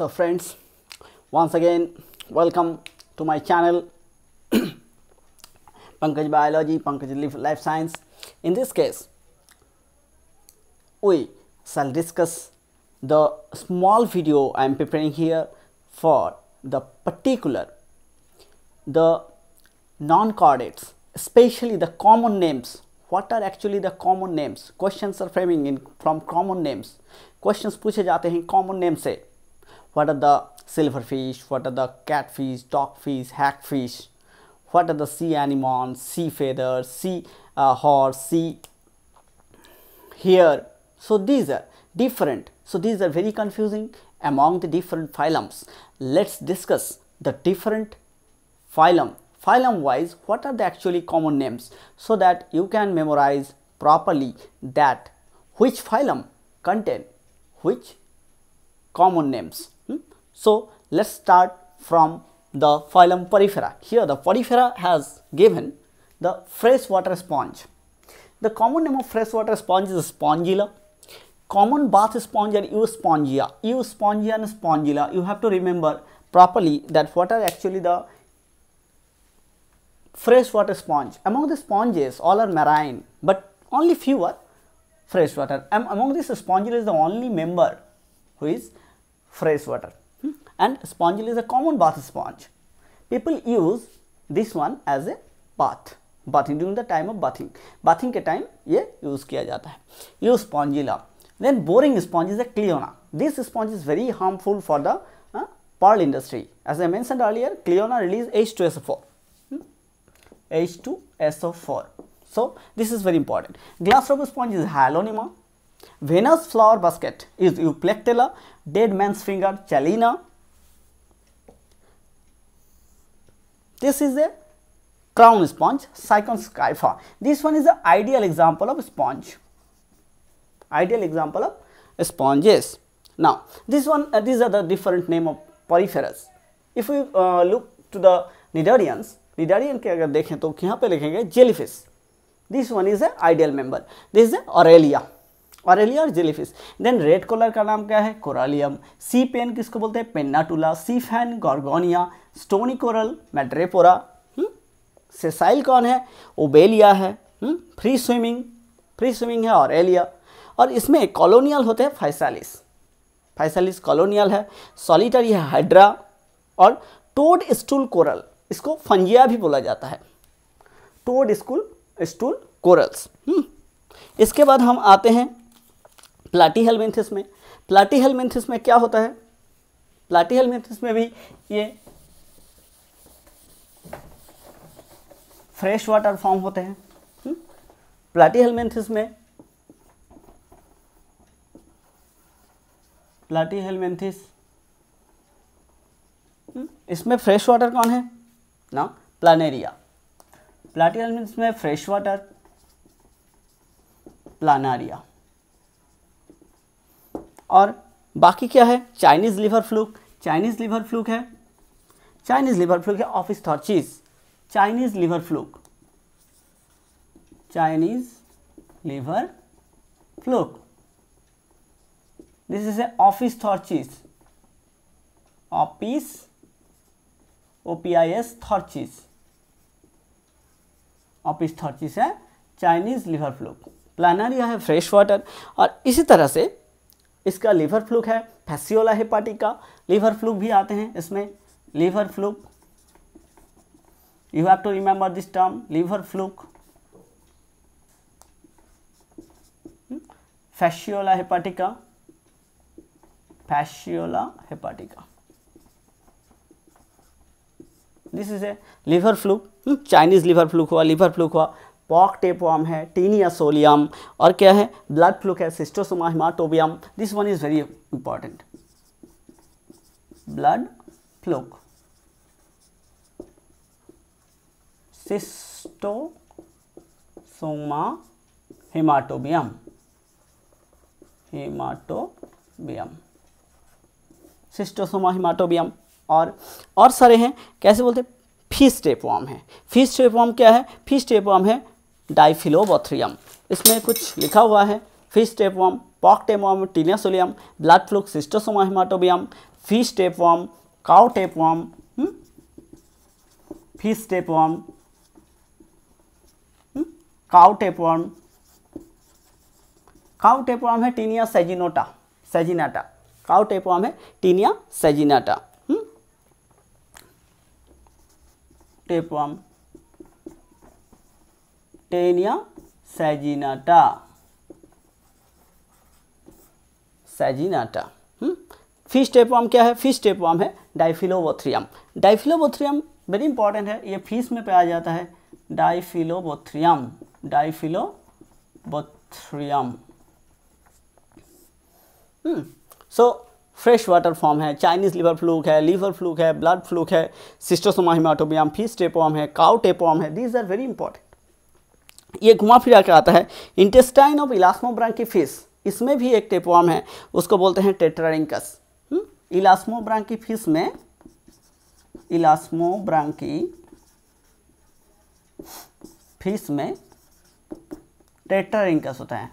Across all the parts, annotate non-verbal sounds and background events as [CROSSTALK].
so friends once again welcome to my channel [COUGHS] Pankaj Biology, Pankaj Life Science. In this case, we shall discuss the small video I am preparing here for the particular, the non-chordates, especially the common names. What are actually the common names? Questions are framing in from common names. Questions puche जाते hain common names से what are the silverfish, what are the catfish, dogfish, hackfish, what are the sea anemones, sea feathers, sea uh, horse, sea here. So these are different. So these are very confusing among the different phylums. Let's discuss the different phylum. Phylum wise, what are the actually common names so that you can memorize properly that which phylum contain which common names. Hmm? So, let us start from the phylum Porifera. Here the Porifera has given the freshwater sponge. The common name of freshwater sponge is Spongula. Common bath sponge are Euspongia. Euspongia and Spongula, you have to remember properly that what are actually the freshwater sponge. Among the sponges, all are marine, but only few are freshwater. Um, among these Spongula is the only member who is is fresh water and sponge is a common bath sponge. People use this one as a bath. Bathing during the time of bathing. Bathing के time ये use किया जाता Use spongilla. Then boring sponge is a cleona. This sponge is very harmful for the uh, pearl industry. As I mentioned earlier, cleona release H2SO4. Hmm? H2SO4. So, this is very important. Glass rubber sponge is halonema. Venus flower basket is Euplectella, dead man's finger Chalina. This is a crown sponge, Cyconscypha. This one is the ideal example of sponge. Ideal example of sponges. Now, this one, uh, these are the different name of Porifera's if you look to the cnidarians cnidarian के अगर देखें तो यहाँ पे लिखेंगे jellyfish this one is a ideal member this is a Aurelia ऑरेली और jellyfish then red coral का नाम क्या है कोरालियम सी पेन किसको बोलते हैं Pennatula sea fan Gorgonia stony coral Madrepora sessile कौन है ओबेलिया है हुँ? फ्री स्विमिंग फ्री स्विमिंग है ऑरेलिया और इसमें कॉलोनियल होते हैं फैसालिस फैसालिस कॉलोनियल है सॉलिटरी है हाइड्रा और टोड स्टूल कोरल इसको फंजिया भी बोला जाता है टोड स्कूल स्टूल कोरल्स इसके बाद हम आते हैं प्लाटी हेलमेंथिस में प्लाटी हेलमेंथिस में क्या होता है प्लाटी हेलमेंथिस में भी ये फ्रेश वाटर फॉर्म होते हैं हम्म? प्लाटी हेलमेंथिस में प्लाटी हेलमेंथिस हम्म? इसमें फ्रेश वाटर कौन है ना प्लानेरिया प्लाटी हेलमेंथिस में फ्रेश वाटर प्लानारिया और बाकी क्या है Chinese liver fluke Chinese liver fluke है चाइनीज़ लिवर फ्लूक है Opisthorchis Chinese liver fluke Chinese liver liver fluke. This is a office thorchis. Thorchis thorchis. Thorchis है liver liver planner प्लानरिया है fresh water और इसी तरह से इसका liver fluke है फैसियोला हेपाटिक का लीवर फ्लूक भी आते हैं इसमें liver fluke you have to remember this term liver fluke Fasciola hepatica Fasciola hepatica this is a liver fluke Chinese hmm, liver fluke हुआ लीवर फ्लूक हुआ pork tapeworm है Taenia solium और क्या है ब्लड फ्लू है Schistosoma haematobium this one is very important blood fluke Schistosoma haematobium haematobium Schistosoma haematobium और और सारे हैं कैसे बोलते फिश टेपवाम है फिश टेपवाम क्या है फिश टेपवाम है डाइफिलोबोथ्रियम इसमें कुछ लिखा हुआ है fish tapeworm pork tapeworm Taenia solium blood fluke Schistosoma haematobium fish tapeworm cow tapeworm hmm, fish tapeworm hmm, cow tapeworm cow tapeworm है Taenia saginata saginata cow tapeworm है Taenia saginata hmm. Tapeworm Taenia saginata saginata fish tapeworm क्या है fish टेपवाम है Diphyllobothrium डाइफिलोबोथ्रियम very important है ये fish में पाया जाता है Diphyllobothrium Diphyllobothrium so fresh water form है चाइनीज लिवर फ्लूक है लीवर फ्लूक है ब्लड फ्लूक है सिस्टोसोमा हिमाटोबियम फिश टेपॉम है काउ टेपॉम है दीज आर वेरी इंपॉर्टेंट ये घुमा फिरा कर आता है इंटेस्टाइन ऑफ ब्रांकी फिश इसमें भी एक टेपवाम है उसको बोलते हैं टेट्रारिंकस ब्रांकी फिश में ब्रांकी फिश में टेट्रारिंकस होता है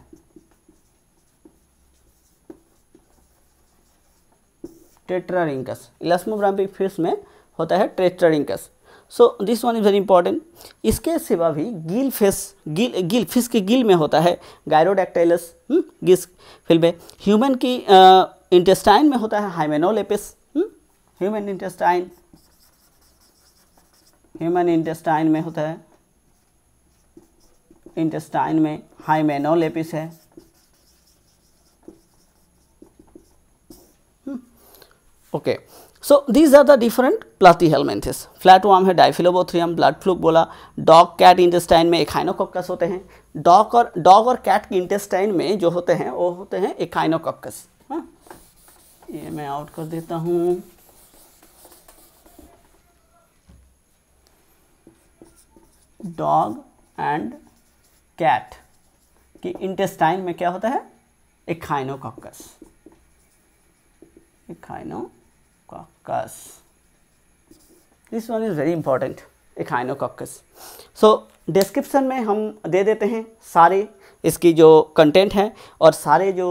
टेट्रारिंकस ब्रांकी फिश में होता है Tetrarhynchus so this one is very important इसके सिवा भी गिल फेस गिल गिल फिश के गिल में होता है गायरोडेक्टाइलस गिस फिल्म में ह्यूमन की इंटेस्टाइन में होता है Hymenolepis human intestine human intestine में होता है इंटेस्टाइन में हाइमेनोलेपिस है okay so okay are the different the helminthes flatworm है डाइफिलोबोथ्रियम ब्लड फ्लू बोला डॉग कैट इंटेस्टाइन में एकाइनोकॉकस होते हैं डॉग और डॉग और कैट के इंटेस्टाइन में जो होते हैं वो होते हैं एकाइनोकॉकस हाँ? ये मैं आउट कर देता हूँ डॉग एंड कैट की इंटेस्टाइन में क्या होता है एखाइनोकॉकस एखाइनो echinococcus. This one is very important, echinococcus. So description में हम दे देते हैं सारे इसकी जो कंटेंट है और सारे जो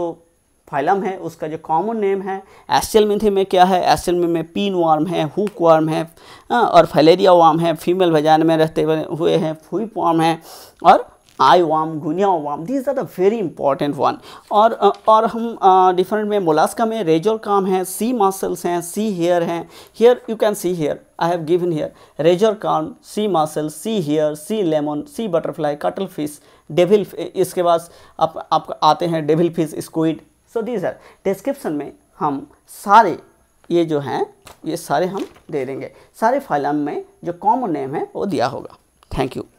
फाइलम है उसका जो कॉमन नेम है एस्टियल मिथे में क्या है एस्टियल में, में पीन वार्म है हुक वार्म है हाँ, और फलेरिया वार्म है फीमेल भजान में रहते हुए हैं हुप वार्म है और आई worm guinea worm these are the very important one और और हम डिफरेंट में मोलास्का में रेजोर काम है सी मासल्स हैं सी हेयर हैं here you can see here I have given here razor clam sea mussel sea hare sea lemon sea butterfly cuttlefish devil इसके बाद आप, आप आते हैं devil fish squid so these are description में हम सारे ये जो हैं ये सारे हम दे देंगे सारे फाइलम में जो कॉमन नेम है वो दिया होगा थैंक यू